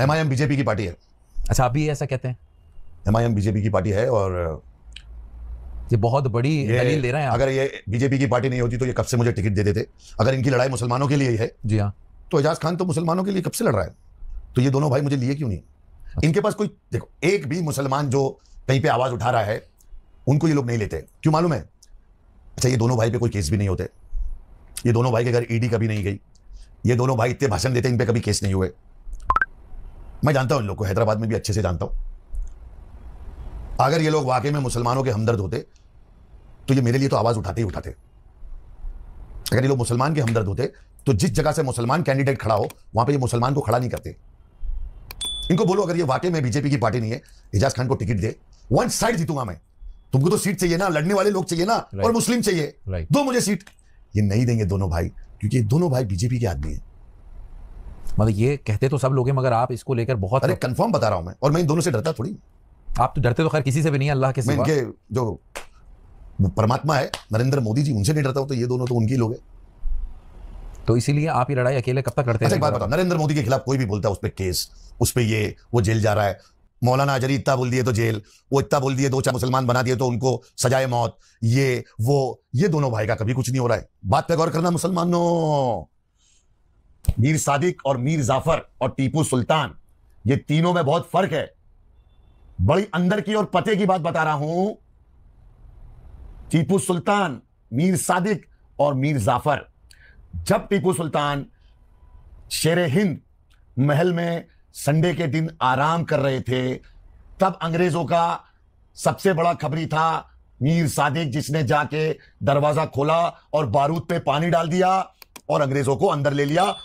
M I M BJP की party है अच्छा आप भी ऐसा कहते हैं एम आई एम बीजेपी की पार्टी है और ये बहुत बड़ी दलील दे रहे हैं अगर ये बीजेपी की पार्टी नहीं होती तो ये कब से मुझे टिकट दे देते अगर इनकी लड़ाई मुसलमानों के लिए है जी हाँ तो एजाज खान तो मुसलमानों के लिए कब से लड़ रहा है तो ये दोनों भाई मुझे लिए क्यों नहीं अच्छा। इनके पास कोई देखो एक भी मुसलमान जो कहीं पर आवाज उठा रहा है उनको ये लोग नहीं लेते क्यों मालूम है अच्छा ये दोनों भाई पे कोई केस भी नहीं होते ये दोनों भाई के घर ईडी e कभी नहीं गई ये दोनों भाई इतने भाषण देते इन पे कभी केस नहीं हुए मैं जानता हूं इन लोग को हैदराबाद में भी अच्छे से जानता हूं अगर ये लोग वाकई में मुसलमानों के हमदर्द होते तो ये मेरे लिए तो आवाज उठाते ही उठाते अगर ये लोग मुसलमान के हमदर्द होते तो जिस जगह से मुसलमान कैंडिडेट खड़ा हो वहां पे ये मुसलमान को खड़ा नहीं करते इनको बोलो अगर ये वाकई में बीजेपी की पार्टी नहीं है एजाज खान को टिकट दे वन साइड जीतूंगा मैं तुमको तो सीट चाहिए ना लड़ने वाले लोग चाहिए ना और मुस्लिम चाहिए दो मुझे सीट ये नहीं देंगे दोनों भाई क्योंकि दोनों भाई बीजेपी के आदमी है मतलब ये कहते तो सब लोग मगर आप इसको लेकर बहुत अरे कंफर्म बता रहा हूँ मैं और मैं इन दोनों से डरता थोड़ी आप तो डरते तो खैर किसी से भी नहीं अल्लाह के सिवा इनके जो परमात्मा है नरेंद्र मोदी जी उनसे नहीं डरता हूँ तो ये दोनों तो उनके लोग हैं तो इसीलिए आप ये लड़ाई अकेले कब तक करते अच्छा, हैं बात बताओ नरेंद्र मोदी के खिलाफ कोई भी बोलता है उस पर केस उस पर ये वो जेल जा रहा है मौलाना अजरी इतना बोल दिए तो जेल वो इतना बोल दिए दो चार मुसलमान बना दिए तो उनको सजाए मौत ये वो ये दोनों भाई का कभी कुछ नहीं हो रहा है बात पे गौर करना मुसलमानों मीर सादिक और मीर जाफर और टीपू सुल्तान ये तीनों में बहुत फर्क है बड़ी अंदर की और पते की बात बता रहा हूं टीपू सुल्तान मीर सादिक और मीर जाफर जब टीपू सुल्तान शेर हिंद महल में संडे के दिन आराम कर रहे थे तब अंग्रेजों का सबसे बड़ा खबरी था मीर सादिक जिसने जाके दरवाजा खोला और बारूद पे पानी डाल दिया और अंग्रेजों को अंदर ले लिया